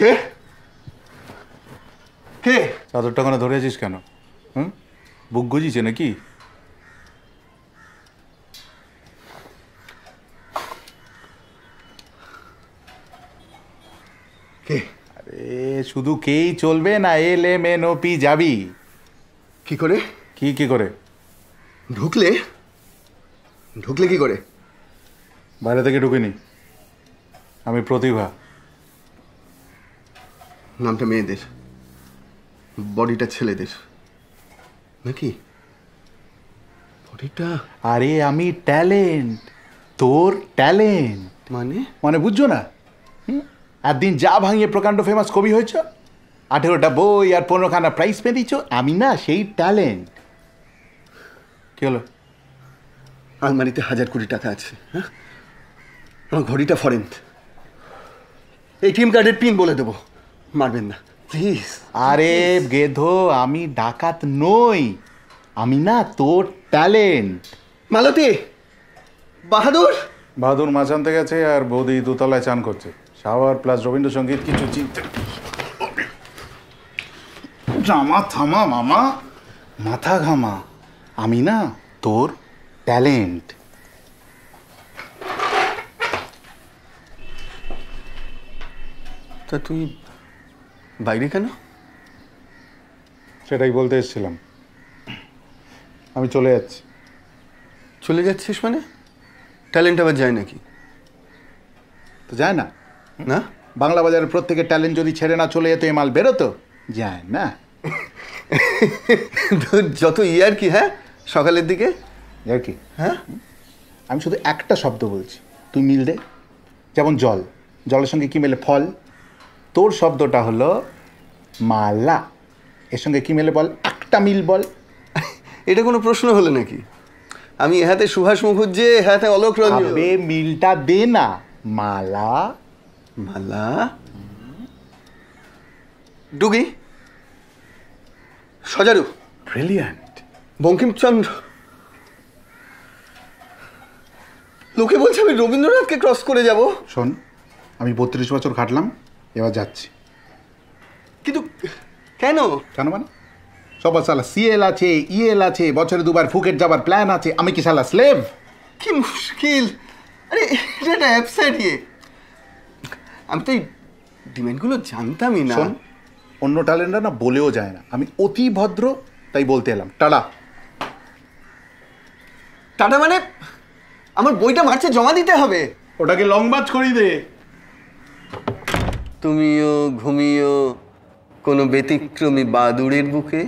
কে কে চাদরটা কেন ধরে আছিস কেন হুম বুক গজিছে নাকি কে আরে শুধু কেই চলবে না L M N O P যাবি কি করে কি কি করে ঢুকলে ঢুকলে কি করে বাইরে থেকে ঢুকিনি আমি প্রতিভা নামটা মেয়েদের বডিটা ছেলেদের নাকি বডিটা আরে আমি ট্যালেন্ট তোর ট্যালেন্ট মানে মানে বুঝছো না একদিন যা ভাঙিয়ে প্রকাণ্ড ফেমাস কবি হয়েছ আঠেরোটা বই আর পনেরোখানা প্রাইজ পেয়ে দিচ্ছ আমি না সেই ট্যালেন্ট কি হলো আলমারিতে হাজার কোটি টাকা আছে হ্যাঁ আমার ঘড়িটা ফরেন এটিএম কার্ডের পিন বলে দেবো মারবেন না প্লিজ আরে গেধ আমি ডাকাত নই আমি না তোর ট্যালেন্ট মালতি বাহাদুর বাহাদুর মাঝানতে গেছে আর বৌদি দোতলায় চান করছে শাওয়ার প্লাস রবীন্দ্রসঙ্গীত কিছু চিনতে জামা থামা মামা মাথা ঘামা আমি না তোর ট্যালেন্ট তা তুই বাইরে কেন সেটাই বলতে এসেছিলাম আমি চলে যাচ্ছি চলে যাচ্ছিস মানে ট্যালেন্ট আবার যায় নাকি তো যায় না না বাংলা বাজারের প্রত্যেকের ট্যালেন্ট যদি ছেড়ে না চলে যেত এ মাল বেরোতো যায় না যত ইয়ার কি হ্যাঁ সকালের দিকে ইয়ার কি হ্যাঁ আমি শুধু একটা শব্দ বলছি তুই মিল দে যেমন জল জলের সঙ্গে কি মেলে ফল তোর শব্দটা হলো মালা এর সঙ্গে কি মেলে বল একটা মিল বল এটা কোনো প্রশ্ন হলো নাকি আমি এহাতে সুভাষ মুখুজ্জে এহাতে অলোক রঞ্জন মিলটা দে না মালা মালা ডুগি সজারু ব্রিলিয়ান্ট বঙ্কিমচন্দ্র লোকে বলছে আমি রবীন্দ্রনাথকে ক্রস করে যাব শোন আমি বত্রিশ বছর খাটলাম এবার যাচ্ছি কিন্তু কেন কেন মানে সবার সালা সিএল আছে ইএল আছে বছরে দুবার ফুকেট যাবার প্ল্যান আছে আমি কি সালা স্লেভ কি মুশকিল আরে এটা অ্যাপসাইট ইয়ে আমি তো এই ডিমেন্টগুলো জানতামই না অন্য ট্যালেন্টরা না বলেও যায় না আমি অতি ভদ্র তাই বলতে এলাম টাটা টাটা মানে আমার বইটা মার্চে জমা দিতে হবে ওটাকে লং মার্চ করিয়ে দে তুমিও ঘুমিও কোনো ব্যতিক্রমী বাদুড়ের বুকে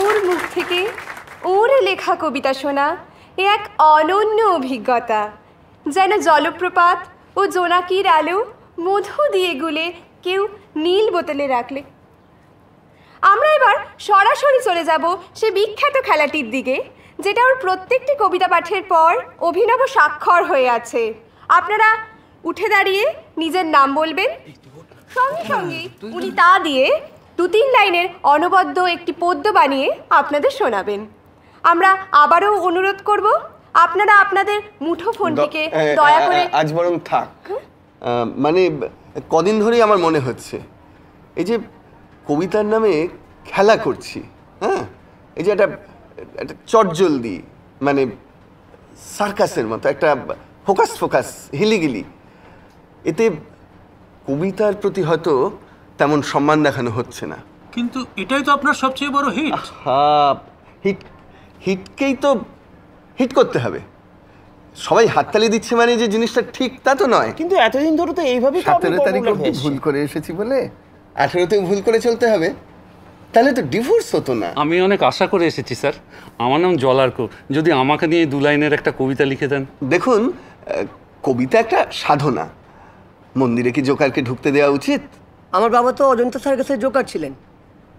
ওর মুখ থেকে ওর লেখা কবিতা শোনা এ এক অনন্য অভিজ্ঞতা যেন জলপ্রপাত ও জোনাকির আলো মধু দিয়ে গুলে কেউ নীল বোতলে রাখলে আমরা এবার সরাসরি চলে যাব সে বিখ্যাত খেলাটির দিকে যেটা ওর প্রত্যেকটি কবিতা পাঠের পর অভিনব স্বাক্ষর হয়ে আছে আপনারা উঠে দাঁড়িয়ে নিজের নাম বলবেন সঙ্গে সঙ্গে হ্যাঁ, উনি তা দিয়ে দু তিন লাইনের অনবদ্য একটি পদ্য বানিয়ে আপনাদের শোনাবেন আমরা আবারও অনুরোধ করব আপনারা আপনাদের মুঠো ফোনটিকে দয়া করে আজ বরং থাক হ্যাঁ? মানে কদিন ধরেই আমার মনে হচ্ছে এই যে কবিতার নামে খেলা করছি হ্যাঁ এই যে একটা একটা চটজলদি মানে সার্কাসের মতো একটা ফোকাস ফোকাস হিলিগিলি এতে কবিতার প্রতি হয়তো তেমন সম্মান দেখানো হচ্ছে না কিন্তু এটাই তো আপনার সবচেয়ে বড় হিট হ্যাঁ হিট হিটকেই তো হিট করতে হবে সবাই হাততালি দিচ্ছে মানে যে জিনিসটা ঠিক তা তো নয় কিন্তু এতদিন ধরে তো এইভাবেই সতেরো তারিখ অবধি ভুল করে এসেছি বলে আঠেরোতেও ভুল করে চলতে হবে তাহলে তো ডিভোর্স হতো না আমি অনেক আশা করে এসেছি স্যার আমার নাম জলার্ক যদি আমাকে নিয়ে দু লাইনের একটা কবিতা লিখে দেন দেখুন কবিতা একটা সাধনা মন্দিরে কি জোকারকে ঢুকতে দেওয়া উচিত আমার বাবা তো অজন্তা সার্কাসের জোকার ছিলেন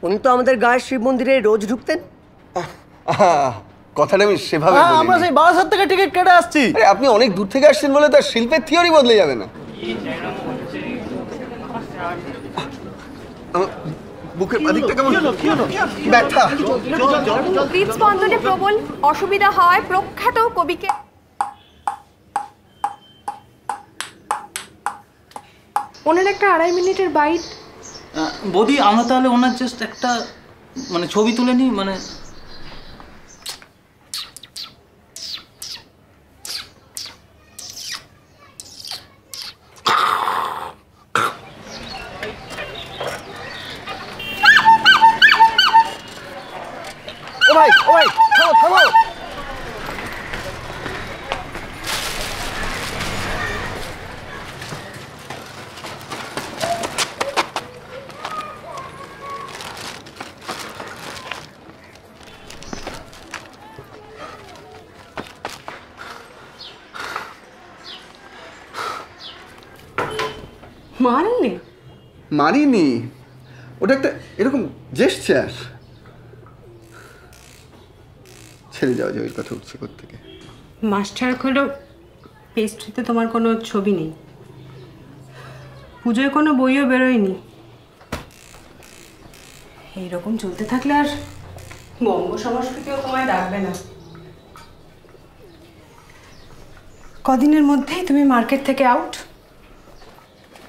উনি তো আমাদের গায়ের শিব মন্দিরে রোজ ঢুকতেন কথাটা আমি সেভাবে হ্যাঁ, আমরা সেই বারাসাত থেকে টিকিট কেটে আসছি আপনি অনেক দূর থেকে আসছেন বলে তার শিল্পের থিওরি বদলে যাবে না বুকের প্রবল অসুবিধা হয় প্রখ্যাত কবিকে ওনার একটা আড়াই মিনিটের বাইট বৌদি আমরা তাহলে ওনার জাস্ট একটা মানে ছবি তুলে নিই মানে মারিনি ওটা একটা এরকম জেস্টার ছেড়ে যাওয়া যায় ওই কথা উঠছে থেকে মাস্টার হলো পেস্ট্রিতে তোমার কোনো ছবি নেই পুজোয় কোনো বইও বেরোয়নি এইরকম চলতে থাকলে আর বঙ্গ সংস্কৃতিও তোমায় ডাকবে না কদিনের মধ্যেই তুমি মার্কেট থেকে আউট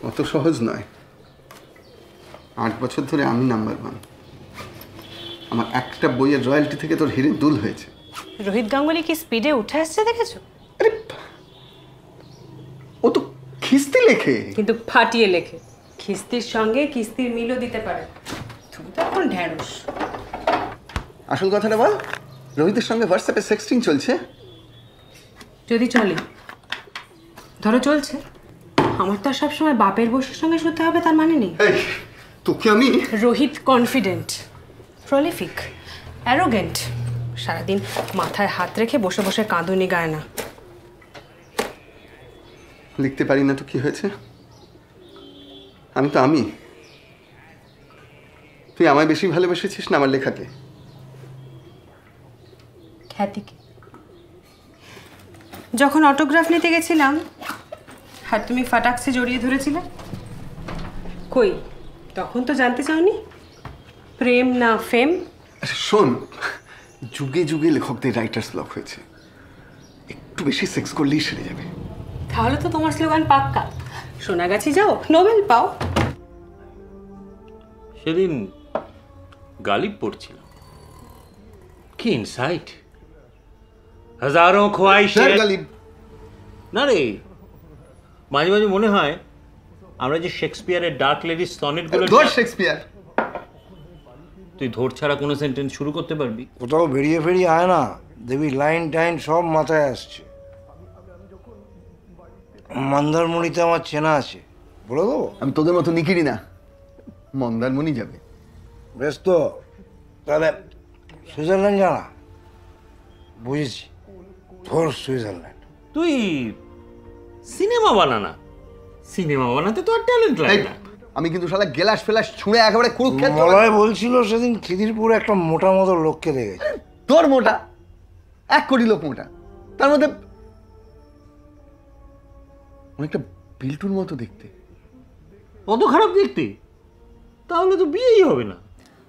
অত সহজ নয় আট বছর ধরে আমি নাম্বার ওয়ান আমার একটা বইয়ের রয়্যালটি থেকে তোর হিরে দুল হয়েছে রোহিত গাঙ্গুলি কি স্পিডে উঠে আসছে দেখেছো ও তো খিস্তি লেখে কিন্তু ফাটিয়ে লেখে খিস্তির সঙ্গে কিস্তির মিলও দিতে পারে তুমি তো এখন ঢ্যাঁড়স আসল কথাটা বল রোহিতের সঙ্গে হোয়াটসঅ্যাপে সেক্সটিং চলছে যদি চলে ধরো চলছে আমার তো সবসময় বাপের বসের সঙ্গে শুতে হবে তার মানে নেই তোকে আমি রোহিত কনফিডেন্ট প্রলিফিক অ্যারোগেন্ট সারাদিন মাথায় হাত রেখে বসে বসে কাঁদুনি গায় না লিখতে পারি না তো কি হয়েছে আমি তো আমি তুই আমায় বেশি ভালোবেসেছিস না আমার লেখাকে খ্যাতিকে যখন অটোগ্রাফ নিতে গেছিলাম আর তুমি ফাটাক্সে জড়িয়ে ধরেছিলে কই তখন তো জানতে চাওনি প্রেম না ফেম আচ্ছা, শোন যুগে যুগে লেখকদের রাইটার্স স্লক হয়েছে একটু বেশি সেক্স করলেই সেরে যাবে তাহলে তো তোমার স্লোগান পাক্কা সোনাগাছি যাও নোবেল পাও সেদিন গালিব পড়ছিল কি ইনসাইট হাজারো খোয়াইশ না রে মাঝে মাঝে মনে হয় আমরা যে শেক্সপিয়ারের ডার্ক লেডিস গুলো ধর শেক্সপিয়ার তুই ধর ছাড়া কোনো সেন্টেন্স শুরু করতে পারবি কোথাও বেরিয়ে ফেরিয়ে আয় না দেবি লাইন টাইন সব মাথায় আসছে মন্দারমণিতে আমার চেনা আছে বলে দেবো আমি তোদের মতো নিকিরি না মন্দারমণি যাবে বেশ তো তাহলে সুইজারল্যান্ড জানা বুঝেছি ধর সুইজারল্যান্ড তুই সিনেমা বানানা সিনেমা বানাতে তো আর ট্যালেন্ট লাগে না আমি কিন্তু শালা গেলাস ফেলাস ছুঁড়ে একেবারে কুরুক্ষেত্র মলয় বলছিল সেদিন খিদিরপুরে একটা মোটা মতো লোককে দেখেছে তোর মোটা এক কোটি লোক মোটা তার মধ্যে অনেকটা বিল্টুর মতো দেখতে অত খারাপ দেখতে তাহলে তো বিয়েই হবে না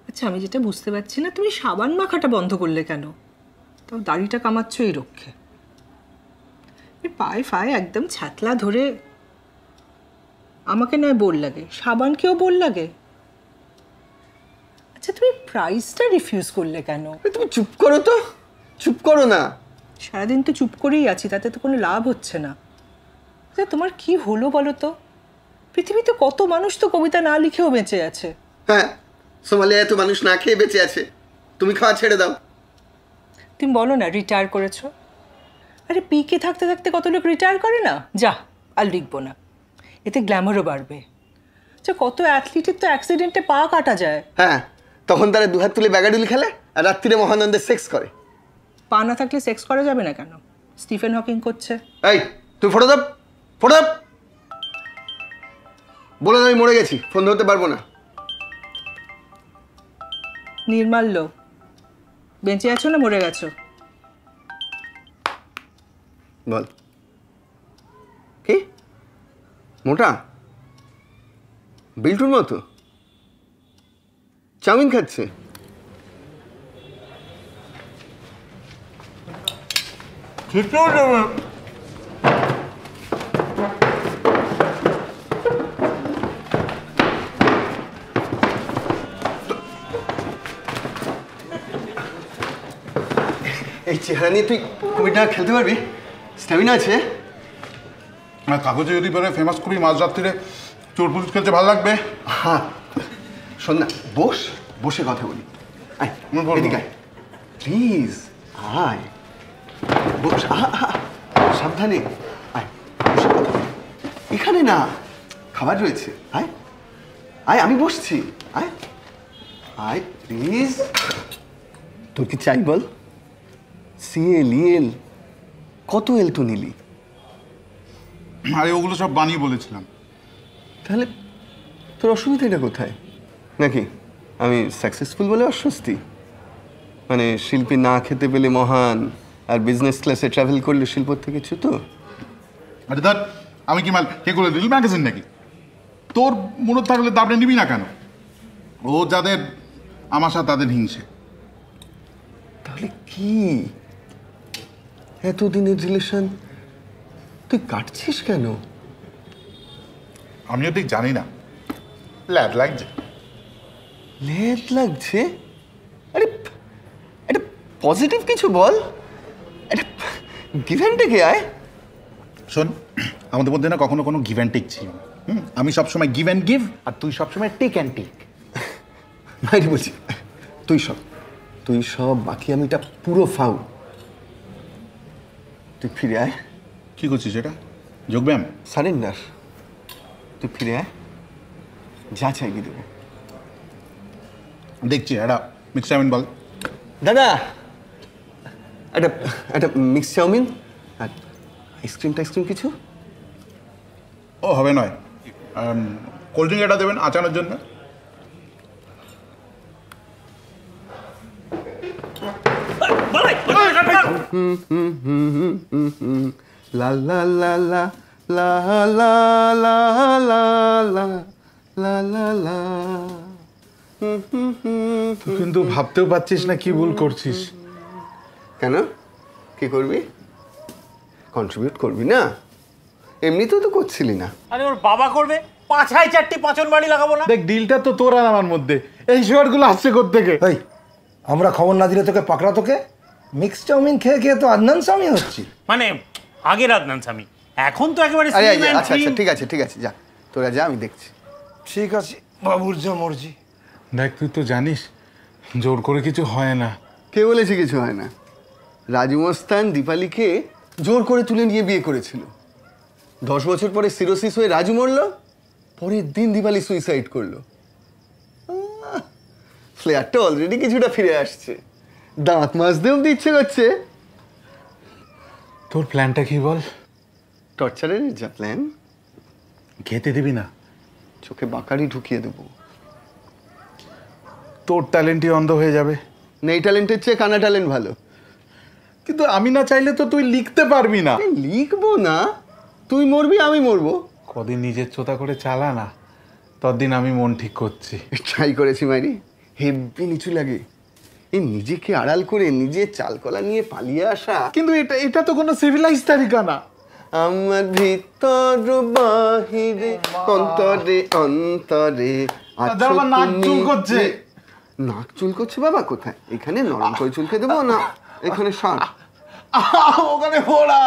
আচ্ছা আমি যেটা বুঝতে পারছি না তুমি সাবান মাখাটা বন্ধ করলে কেন তো দাড়িটা কামাচ্ছ এই রক্ষে পায়ে ফায়ে একদম ছাতলা ধরে আমাকে নয় বোর লাগে সাবানকেও বোর লাগে আচ্ছা তুমি প্রাইসটা রিফিউজ করলে কেন তুমি চুপ করো তো চুপ করো না সারাদিন তো চুপ করেই আছি তাতে তো কোনো লাভ হচ্ছে না আচ্ছা তোমার কি হলো বলো তো পৃথিবীতে কত মানুষ তো কবিতা না লিখেও বেঁচে আছে হ্যাঁ সোমালে এত মানুষ না খেয়ে বেঁচে আছে তুমি খাওয়া ছেড়ে দাও তুমি বলো না রিটায়ার করেছো আরে পিকে থাকতে থাকতে কত লোক রিটায়ার করে না যা আর লিখবো না এতে গ্ল্যামারও বাড়বে আচ্ছা কত অ্যাথলিটের তো অ্যাক্সিডেন্টে পা কাটা যায় হ্যাঁ তখন তারা দুহাত তুলে ব্যাগাডুল খেলে আর রাত্রিরে মহানন্দে সেক্স করে পা না থাকলে সেক্স করা যাবে না কেন স্টিফেন হকিং করছে এই তুই ফটো দাপ ফটো দাপ বলে আমি মরে গেছি ফোন ধরতে পারবো না নির্মাল্য বেঁচে আছো না মরে গেছো বল কি মোটা বিল্টুর মতো চাউমিন খাচ্ছে এই চেহারা নিয়ে তুই কুমিটা খেলতে পারবি স্ট্যামিনা আছে হ্যাঁ? মানে কাগজে যদি বেরোয় ফেমাস করি মাঝ রাত্রিরে চোর পুলিশ খেলতে ভালো লাগবে হ্যাঁ শোন না বস বসে কথা বলি প্লিজ আয় বস সাবধানে আয় এখানে না খাবার রয়েছে আয় আয় আমি বসছি আয় আয় প্লিজ তোর কি চাই বল সিএল ইএল কত এল তো নিলি আরে ওগুলো সব বানিয়ে বলেছিলাম তাহলে তোর অসুবিধাটা কোথায় নাকি আমি সাকসেসফুল বলে অস্বস্তি মানে শিল্পী না খেতে পেলে মহান আর বিজনেস ক্লাসে ট্রাভেল করলে শিল্পর থেকে কিছু তো আরে ধর আমি কি মাল কে করে দিল ম্যাগাজিন নাকি তোর মনে থাকলে দাবড়ে নিবি না কেন ও যাদের আমাশা তাদের হিংসে তাহলে কি এতদিনের রিলেশন তুই কাটছিস কেন আমিও ঠিক জানি না ল্যাদ লাগছে ল্যাদ লাগছে আরে এটা পজিটিভ কিছু বল এটা গিভেনটেকে আয় শোন আমাদের মধ্যে না কখনো কোনো গিভ অ্যান্ড টেক ছিল আমি সবসময় গিভ অ্যান্ড গিভ আর তুই সবসময় টেক অ্যান্ড টেক ভাইরে বলছি তুই সব তুই সব বাকি আমি এটা পুরো ফাউ তুই ফিরে আয় কি করছিস এটা যোগব্যায়াম না তুই ফিরে যা চাইবি দেবো দেখছি একটা মিক্স চাউমিন বল দাদা একটা একটা মিক্স চাউমিন আর আইসক্রিম টাইসক্রিম কিছু ও হবে নয় কোল্ড ড্রিঙ্ক এটা দেবেন আচানোর জন্য হুম হুম হুম হুম হুম হুম La la la la la la la la la la la la কিন্তু ভাবতেও পারছিস না কি ভুল করছিস কেন কি করবি কন্ট্রিবিউট করবি না এমনিতেও তো করছিলি না আরে ওর বাবা করবে পাঁচায় চারটি পাঁচন বাড়ি লাগাবো না দেখ ডিলটা তো তোর আর আমার মধ্যে এই শহরগুলো আসছে কোত্থেকে এই আমরা খবর না দিলে তোকে পাকড়া তোকে মিক্স চাউমিন খেয়ে খেয়ে তো আদনান স্বামী হচ্ছি মানে আগে আদনান স্বামী এখন তো একেবারে আচ্ছা আচ্ছা ঠিক আছে ঠিক আছে যা তোরা যা আমি দেখছি ঠিক আছে বাবুর যা মর্জি দেখ তুই তো জানিস জোর করে কিছু হয় না কে বলেছে কিছু হয় না রাজমস্তান দীপালিকে জোর করে তুলে নিয়ে বিয়ে করেছিল দশ বছর পরে সিরোসিস হয়ে রাজু মরল পরের দিন দিপালি সুইসাইড করলো ফ্লেয়ারটা অলরেডি কিছুটা ফিরে আসছে দাঁত মাছ দিয়েও ইচ্ছে করছে তোর প্ল্যানটা কি বল টর্চারের যা প্ল্যান খেতে দিবি না চোখে বাঁকারি ঢুকিয়ে দেব তোর ট্যালেন্টই অন্ধ হয়ে যাবে না এই ট্যালেন্টের চেয়ে কানা ট্যালেন্ট ভালো কিন্তু আমি না চাইলে তো তুই লিখতে পারবি না লিখবো না তুই মরবি আমি মরবো কদিন নিজের চোতা করে চালা না তদিন আমি মন ঠিক করছি ট্রাই করেছি মাইরি হেব্বি নিচু লাগে এই নিজেকে আড়াল করে নিজে চালকলা নিয়ে পালিয়ে আসা কিন্তু এটা এটা তো কোনো সিভিলাইজ তালিকা না আমার ভিতর বাহিরে অন্তরে অন্তরে নাক চুল করছে চুল করছে বাবা কোথায় এখানে নরম করে চুলকে দেবো না এখানে সার ওখানে ফোড়া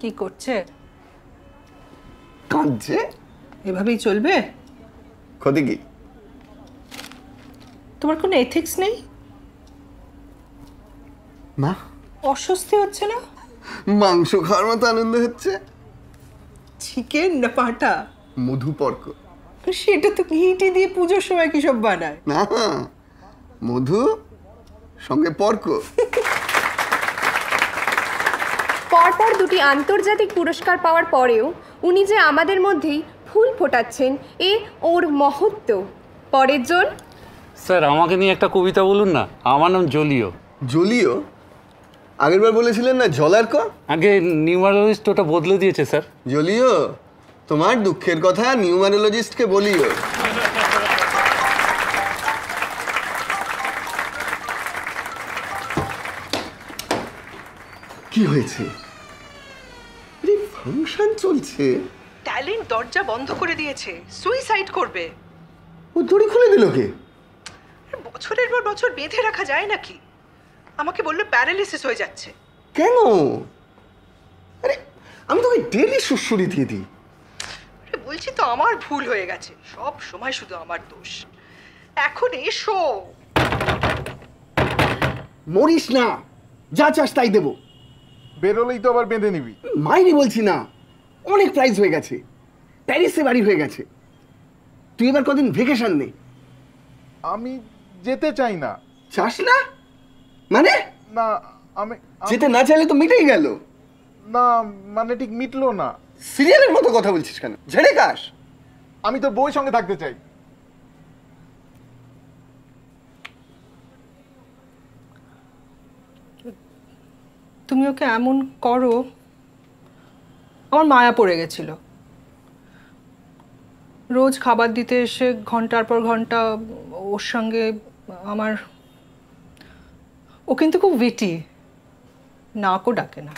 কি করছে কাঁদছে এভাবেই চলবে ক্ষতি কি তোমার কোনো এথিক্স নেই মা অস্বস্তি হচ্ছে না মাংস খাওয়ার মতো আনন্দ হচ্ছে চিকেন না পাটা মধু পর্ক সেটা তো ঘিটি দিয়ে পুজোর সময় কি সব বানায় না মধু সঙ্গে পর্ক পরপর দুটি আন্তর্জাতিক পুরস্কার পাওয়ার পরেও উনি যে আমাদের মধ্যেই ফুল ফোটাচ্ছেন এ ওর মহত্ব পরের জন্য স্যার আমাকে নিয়ে একটা কবিতা বলুন না আমার নাম জলীয় জলীয় আগেরবার বলেছিলেন না জলার ক আগে নিউমারোলজিস্ট ওটা বদলে দিয়েছে স্যার জলীয় তোমার দুঃখের কথা নিউমারোলজিস্টকে বলিও কি হয়েছে ফাংশন চলছে ট্যালেন্ট দরজা বন্ধ করে দিয়েছে সুইসাইড করবে ও দড়ি খুলে দিল কে বছরের পর বছর বেঁধে রাখা যায় নাকি আমাকে বললো প্যারালিসিস হয়ে যাচ্ছে কেন আরে আমি তোকে ডেলি সুসুরি দিয়ে দিই আরে বলছি তো আমার ভুল হয়ে গেছে সব সময় শুধু আমার দোষ এখন এসো মরিস না যা চাস তাই দেবো বেরোলেই তো আবার বেঁধে নিবি মাইনি বলছি না অনেক প্রাইজ হয়ে গেছে প্যারিসে বাড়ি হয়ে গেছে তুই এবার কদিন ভেকেশন নে আমি যেতে চাই না চাস না মানে না আমি যেতে না চাইলে তো মিটেই গেল না মানে ঠিক মিটলো না সিরিয়ালের মতো কথা বলছিস কেন ঝেড়ে কাস আমি তোর বই সঙ্গে থাকতে চাই তুমি ওকে এমন করো আমার মায়া পড়ে গেছিল রোজ খাবার দিতে এসে ঘন্টার পর ঘন্টা ওর সঙ্গে আমার ও কিন্তু খুব ভিটি নাকও ডাকে না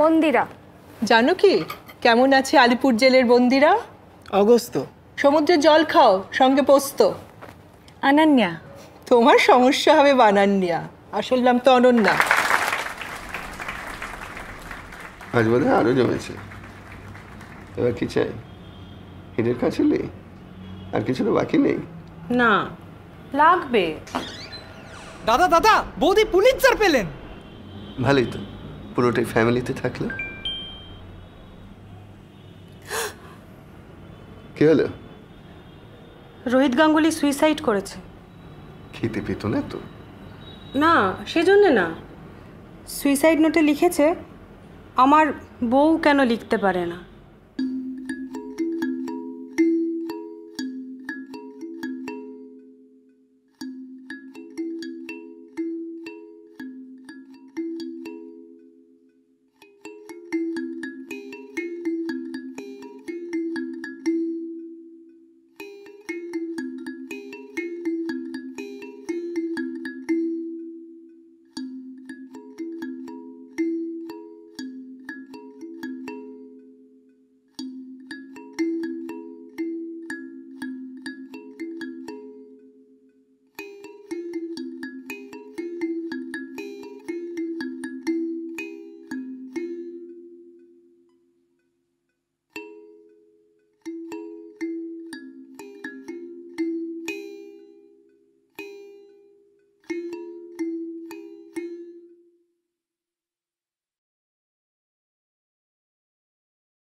মন্দিরা জানো কি কেমন আছে আলিপুর জেলের বন্দিরা অগস্ত সমুদ্রের জল খাও সঙ্গে পোস্ত আনান্যা তোমার সমস্যা হবে বানান্যা আসল নাম তো অনন্যা আজ বোধ আরো জমেছে এবার কি চাই এদের কাছে নেই আর কিছু তো বাকি নেই না লাগবে দাদা দাদা বৌদি পুলিৎজার পেলেন ভালোই তো পুরোটাই ফ্যামিলিতে থাকলো কি হলো রোহিত গাঙ্গুলি সুইসাইড করেছে খেতে পেত না তো না সেজন্য না সুইসাইড নোটে লিখেছে আমার বউ কেন লিখতে পারে না